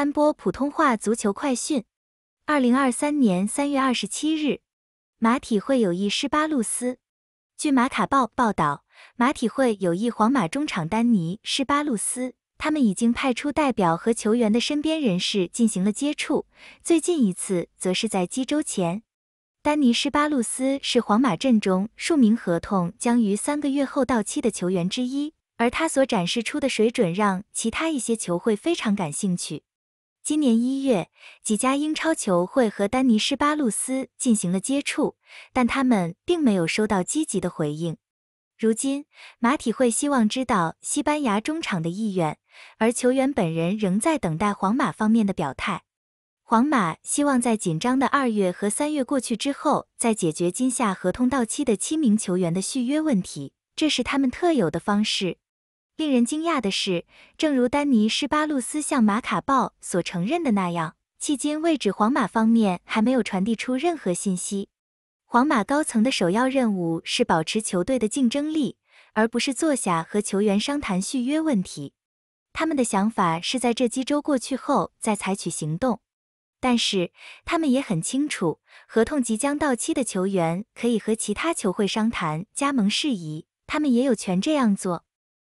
三播普通话足球快讯，二零二三年三月二十七日，马体会有意施巴鲁斯。据马卡报报道，马体会有意皇马中场丹尼施巴鲁斯，他们已经派出代表和球员的身边人士进行了接触。最近一次则是在几周前。丹尼施巴鲁斯是皇马阵中数名合同将于三个月后到期的球员之一，而他所展示出的水准让其他一些球会非常感兴趣。今年一月，几家英超球会和丹尼·施巴鲁斯进行了接触，但他们并没有收到积极的回应。如今，马体会希望知道西班牙中场的意愿，而球员本人仍在等待皇马方面的表态。皇马希望在紧张的二月和三月过去之后，再解决今夏合同到期的七名球员的续约问题，这是他们特有的方式。令人惊讶的是，正如丹尼·施巴鲁斯向《马卡报》所承认的那样，迄今为止，皇马方面还没有传递出任何信息。皇马高层的首要任务是保持球队的竞争力，而不是坐下和球员商谈续约问题。他们的想法是在这几周过去后再采取行动。但是，他们也很清楚，合同即将到期的球员可以和其他球会商谈加盟事宜，他们也有权这样做。